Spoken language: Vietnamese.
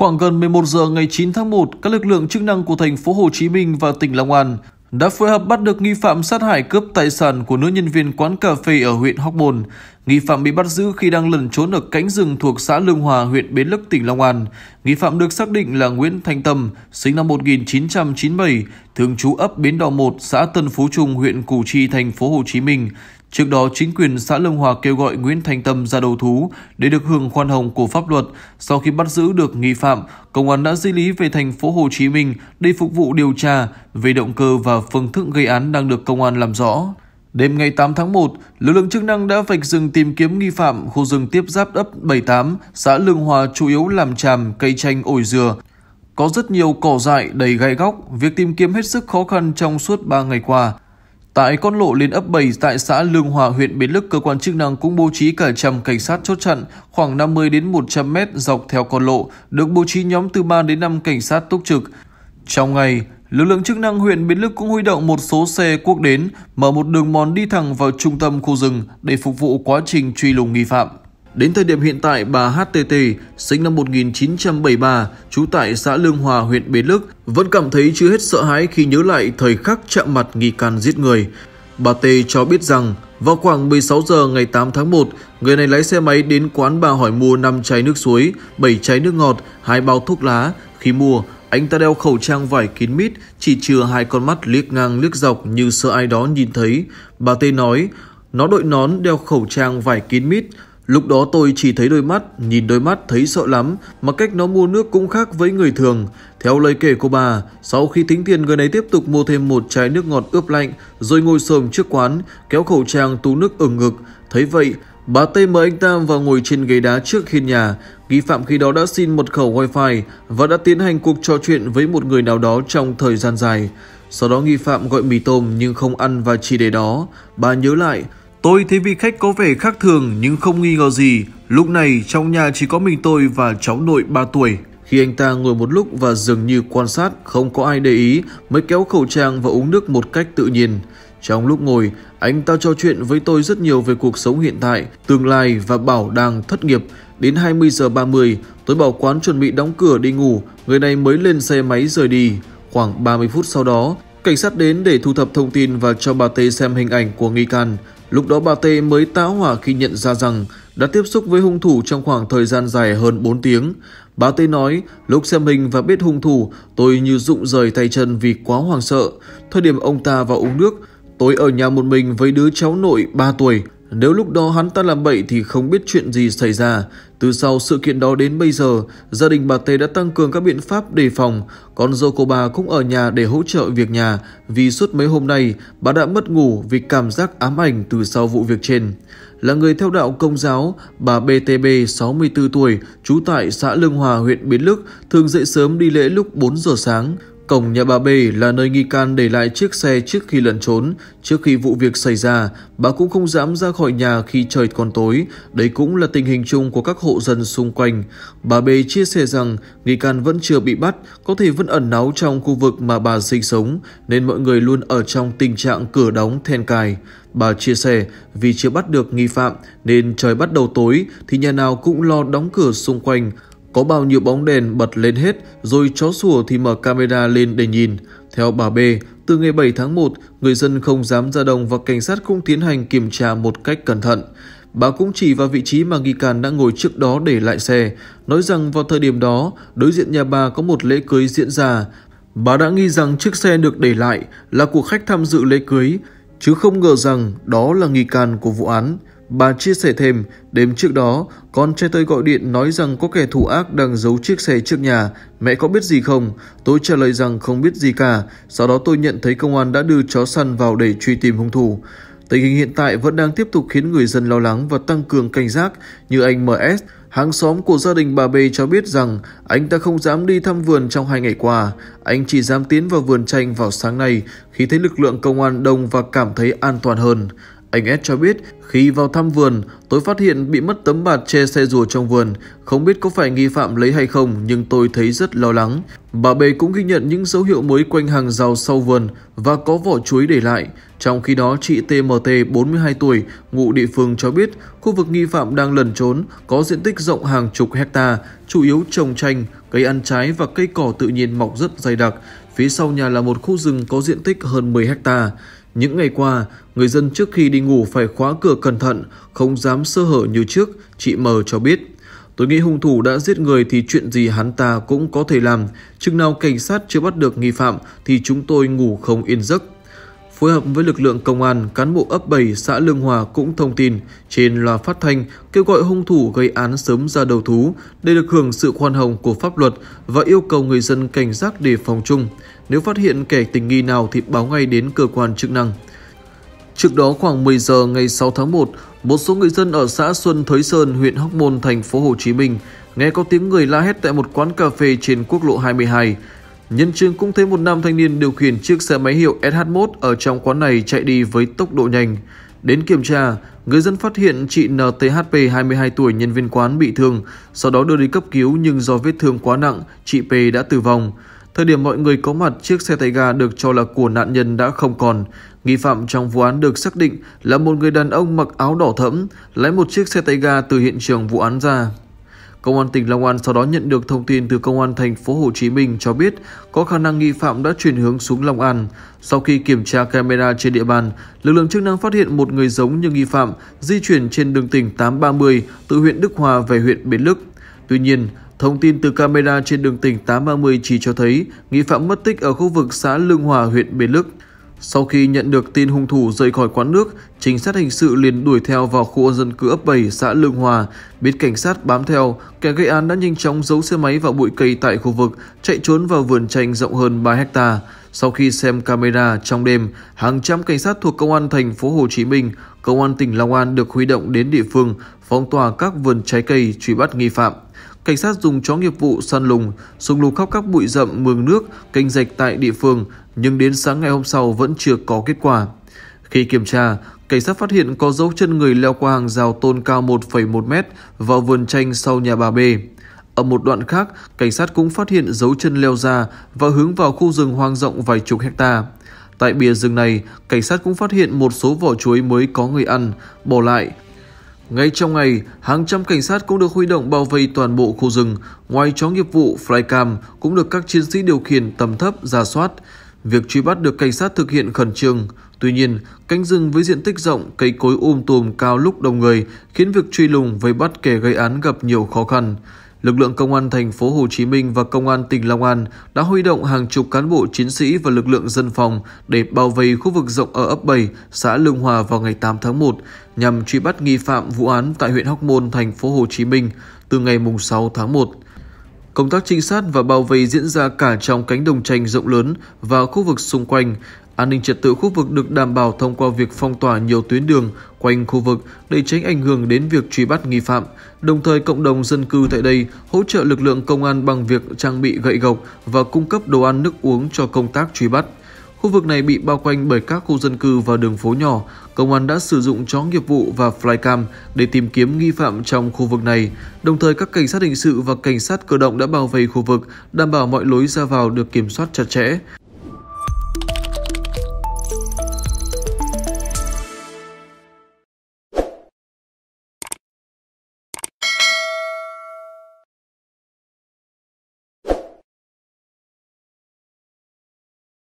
Khoảng gần 11 giờ ngày 9 tháng 1, các lực lượng chức năng của thành phố Hồ Chí Minh và tỉnh Long An đã phối hợp bắt được nghi phạm sát hại cướp tài sản của nữ nhân viên quán cà phê ở huyện Hóc Môn. Nghi phạm bị bắt giữ khi đang lẩn trốn ở cánh rừng thuộc xã Lương Hòa, huyện Bến Lức, tỉnh Long An. Nghi phạm được xác định là Nguyễn Thanh Tâm, sinh năm 1997, thường trú ấp Bến Đò 1, xã Tân Phú Trung, huyện Củ Chi, thành phố Hồ Chí Minh. Trước đó, chính quyền xã Lương Hòa kêu gọi Nguyễn Thành Tâm ra đầu thú để được hưởng khoan hồng của pháp luật. Sau khi bắt giữ được nghi phạm, công an đã di lý về thành phố Hồ Chí Minh để phục vụ điều tra về động cơ và phương thức gây án đang được công an làm rõ. Đêm ngày 8 tháng 1, lực lượng chức năng đã vạch rừng tìm kiếm nghi phạm khu rừng tiếp giáp ấp 78, xã Lương Hòa chủ yếu làm tràm, cây chanh, ổi dừa. Có rất nhiều cỏ dại đầy gai góc, việc tìm kiếm hết sức khó khăn trong suốt 3 ngày qua. Tại con lộ lên ấp 7 tại xã Lương Hòa, huyện Bến Lức, cơ quan chức năng cũng bố trí cả trăm cảnh sát chốt chặn khoảng 50 đến 100 mét dọc theo con lộ, được bố trí nhóm từ 3 đến 5 cảnh sát túc trực. Trong ngày, lực lượng chức năng huyện Bến Lức cũng huy động một số xe quốc đến, mở một đường mòn đi thẳng vào trung tâm khu rừng để phục vụ quá trình truy lùng nghi phạm. Đến thời điểm hiện tại, bà HTT, sinh năm 1973, trú tại xã Lương Hòa, huyện Bến Lức, vẫn cảm thấy chưa hết sợ hãi khi nhớ lại thời khắc chạm mặt nghi can giết người. Bà T cho biết rằng, vào khoảng 16 giờ ngày 8 tháng 1, người này lái xe máy đến quán bà hỏi mua 5 chai nước suối, 7 chai nước ngọt, hai bao thuốc lá. Khi mua, anh ta đeo khẩu trang vải kín mít, chỉ chừa hai con mắt liếc ngang liếc dọc như sợ ai đó nhìn thấy. Bà T nói, nó đội nón đeo khẩu trang vải kín mít, Lúc đó tôi chỉ thấy đôi mắt, nhìn đôi mắt thấy sợ lắm, mà cách nó mua nước cũng khác với người thường. Theo lời kể của bà, sau khi tính tiền người này tiếp tục mua thêm một chai nước ngọt ướp lạnh, rồi ngồi sờm trước quán, kéo khẩu trang tú nước ở ngực. Thấy vậy, bà Tê mời anh ta vào ngồi trên ghế đá trước hiên nhà. Nghi phạm khi đó đã xin một khẩu wifi và đã tiến hành cuộc trò chuyện với một người nào đó trong thời gian dài. Sau đó nghi phạm gọi mì tôm nhưng không ăn và chỉ để đó. Bà nhớ lại, Tôi thấy vị khách có vẻ khác thường nhưng không nghi ngờ gì. Lúc này trong nhà chỉ có mình tôi và cháu nội 3 tuổi. Khi anh ta ngồi một lúc và dường như quan sát, không có ai để ý, mới kéo khẩu trang và uống nước một cách tự nhiên. Trong lúc ngồi, anh ta trò chuyện với tôi rất nhiều về cuộc sống hiện tại, tương lai và bảo đang thất nghiệp. Đến 20 giờ 30, tôi bảo quán chuẩn bị đóng cửa đi ngủ, người này mới lên xe máy rời đi. Khoảng 30 phút sau đó, cảnh sát đến để thu thập thông tin và cho bà Tê xem hình ảnh của nghi can. Lúc đó bà T mới táo hỏa khi nhận ra rằng đã tiếp xúc với hung thủ trong khoảng thời gian dài hơn 4 tiếng. Bà T nói, lúc xem hình và biết hung thủ, tôi như rụng rời tay chân vì quá hoảng sợ. Thời điểm ông ta vào uống nước, tôi ở nhà một mình với đứa cháu nội 3 tuổi. Nếu lúc đó hắn ta làm bậy thì không biết chuyện gì xảy ra. Từ sau sự kiện đó đến bây giờ, gia đình bà Tê đã tăng cường các biện pháp đề phòng. Còn dâu cô bà cũng ở nhà để hỗ trợ việc nhà vì suốt mấy hôm nay bà đã mất ngủ vì cảm giác ám ảnh từ sau vụ việc trên. Là người theo đạo công giáo, bà BTB 64 tuổi, trú tại xã Lương Hòa, huyện Biến Lức, thường dậy sớm đi lễ lúc 4 giờ sáng. Cổng nhà bà Bê là nơi nghi can để lại chiếc xe trước khi lẩn trốn. Trước khi vụ việc xảy ra, bà cũng không dám ra khỏi nhà khi trời còn tối. Đấy cũng là tình hình chung của các hộ dân xung quanh. Bà Bê chia sẻ rằng nghi can vẫn chưa bị bắt, có thể vẫn ẩn náu trong khu vực mà bà sinh sống, nên mọi người luôn ở trong tình trạng cửa đóng then cài. Bà chia sẻ, vì chưa bắt được nghi phạm nên trời bắt đầu tối thì nhà nào cũng lo đóng cửa xung quanh, có bao nhiêu bóng đèn bật lên hết rồi chó sủa thì mở camera lên để nhìn. Theo bà B, từ ngày 7 tháng 1, người dân không dám ra đồng và cảnh sát cũng tiến hành kiểm tra một cách cẩn thận. Bà cũng chỉ vào vị trí mà nghi can đã ngồi trước đó để lại xe, nói rằng vào thời điểm đó, đối diện nhà bà có một lễ cưới diễn ra. Bà đã nghi rằng chiếc xe được để lại là của khách tham dự lễ cưới, chứ không ngờ rằng đó là nghi can của vụ án. Bà chia sẻ thêm, đêm trước đó, con trai tôi gọi điện nói rằng có kẻ thù ác đang giấu chiếc xe trước nhà, mẹ có biết gì không? Tôi trả lời rằng không biết gì cả, sau đó tôi nhận thấy công an đã đưa chó săn vào để truy tìm hung thủ. Tình hình hiện tại vẫn đang tiếp tục khiến người dân lo lắng và tăng cường cảnh giác như anh MS, hàng xóm của gia đình bà B cho biết rằng anh ta không dám đi thăm vườn trong hai ngày qua. Anh chỉ dám tiến vào vườn chanh vào sáng nay khi thấy lực lượng công an đông và cảm thấy an toàn hơn. Anh S cho biết khi vào thăm vườn, tôi phát hiện bị mất tấm bạt che xe rùa trong vườn. Không biết có phải nghi phạm lấy hay không nhưng tôi thấy rất lo lắng. Bà B cũng ghi nhận những dấu hiệu mới quanh hàng rào sau vườn và có vỏ chuối để lại. Trong khi đó, chị TMT 42 tuổi, ngụ địa phương cho biết khu vực nghi phạm đang lẩn trốn có diện tích rộng hàng chục hecta, chủ yếu trồng chanh, cây ăn trái và cây cỏ tự nhiên mọc rất dày đặc. Phía sau nhà là một khu rừng có diện tích hơn 10 hectare. Những ngày qua, người dân trước khi đi ngủ phải khóa cửa cẩn thận, không dám sơ hở như trước, chị M cho biết. Tôi nghĩ hung thủ đã giết người thì chuyện gì hắn ta cũng có thể làm. Chừng nào cảnh sát chưa bắt được nghi phạm thì chúng tôi ngủ không yên giấc phối hợp với lực lượng công an, cán bộ ấp 7 xã Lương Hòa cũng thông tin trên loa phát thanh kêu gọi hung thủ gây án sớm ra đầu thú để được hưởng sự khoan hồng của pháp luật và yêu cầu người dân cảnh giác để phòng chung. Nếu phát hiện kẻ tình nghi nào thì báo ngay đến cơ quan chức năng. Trước đó khoảng 10 giờ ngày 6 tháng 1, một số người dân ở xã Xuân Thới Sơn, huyện Hóc Môn, thành phố Hồ Chí Minh nghe có tiếng người la hét tại một quán cà phê trên quốc lộ 22. Nhân chứng cũng thấy một nam thanh niên điều khiển chiếc xe máy hiệu SH1 ở trong quán này chạy đi với tốc độ nhanh. Đến kiểm tra, người dân phát hiện chị NTHP 22 tuổi nhân viên quán bị thương, sau đó đưa đi cấp cứu nhưng do vết thương quá nặng, chị P đã tử vong. Thời điểm mọi người có mặt, chiếc xe tay ga được cho là của nạn nhân đã không còn. Nghi phạm trong vụ án được xác định là một người đàn ông mặc áo đỏ thẫm, lái một chiếc xe tay ga từ hiện trường vụ án ra. Công an tỉnh Long An sau đó nhận được thông tin từ công an thành phố Hồ Chí Minh cho biết có khả năng nghi phạm đã chuyển hướng xuống Long An. Sau khi kiểm tra camera trên địa bàn, lực lượng chức năng phát hiện một người giống như nghi phạm di chuyển trên đường tỉnh 830 từ huyện Đức Hòa về huyện Bến Lức. Tuy nhiên, Thông tin từ camera trên đường tỉnh 830 chỉ cho thấy nghi phạm mất tích ở khu vực xã Lương Hòa, huyện Bến Lức. Sau khi nhận được tin hung thủ rời khỏi quán nước, trinh sát hình sự liền đuổi theo vào khu dân cư ấp 7 xã Lương Hòa. Biết cảnh sát bám theo, kẻ gây án đã nhanh chóng giấu xe máy vào bụi cây tại khu vực, chạy trốn vào vườn chanh rộng hơn 3 hecta. Sau khi xem camera trong đêm, hàng trăm cảnh sát thuộc công an thành phố Hồ Chí Minh, công an tỉnh Long An được huy động đến địa phương, phong tỏa các vườn trái cây truy bắt nghi phạm cảnh sát dùng chó nghiệp vụ săn lùng, xung lục khắp các bụi rậm mương nước, kênh rạch tại địa phương, nhưng đến sáng ngày hôm sau vẫn chưa có kết quả. Khi kiểm tra, cảnh sát phát hiện có dấu chân người leo qua hàng rào tôn cao 1,1 mét vào vườn chanh sau nhà bà B. Ở một đoạn khác, cảnh sát cũng phát hiện dấu chân leo ra và hướng vào khu rừng hoang rộng vài chục hecta. Tại bìa rừng này, cảnh sát cũng phát hiện một số vỏ chuối mới có người ăn, bỏ lại. Ngay trong ngày, hàng trăm cảnh sát cũng được huy động bao vây toàn bộ khu rừng. Ngoài chó nghiệp vụ, flycam cũng được các chiến sĩ điều khiển tầm thấp ra soát. Việc truy bắt được cảnh sát thực hiện khẩn trương, tuy nhiên, cánh rừng với diện tích rộng, cây cối um tùm cao lúc đông người khiến việc truy lùng với bắt kẻ gây án gặp nhiều khó khăn. Lực lượng công an thành phố Hồ Chí Minh và công an tỉnh Long An đã huy động hàng chục cán bộ chiến sĩ và lực lượng dân phòng để bao vây khu vực rộng ở ấp 7, xã Lương Hòa vào ngày 8 tháng 1 nhằm truy bắt nghi phạm vụ án tại huyện Hóc Môn, thành phố Hồ Chí Minh từ ngày 6 tháng 1. Công tác trinh sát và bao vây diễn ra cả trong cánh đồng tranh rộng lớn và khu vực xung quanh. An ninh trật tự khu vực được đảm bảo thông qua việc phong tỏa nhiều tuyến đường quanh khu vực để tránh ảnh hưởng đến việc truy bắt nghi phạm. Đồng thời, cộng đồng dân cư tại đây hỗ trợ lực lượng công an bằng việc trang bị gậy gộc và cung cấp đồ ăn nước uống cho công tác truy bắt. Khu vực này bị bao quanh bởi các khu dân cư và đường phố nhỏ. Công an đã sử dụng chó nghiệp vụ và flycam để tìm kiếm nghi phạm trong khu vực này. Đồng thời, các cảnh sát hình sự và cảnh sát cơ động đã bảo vệ khu vực, đảm bảo mọi lối ra vào được kiểm soát chặt chẽ.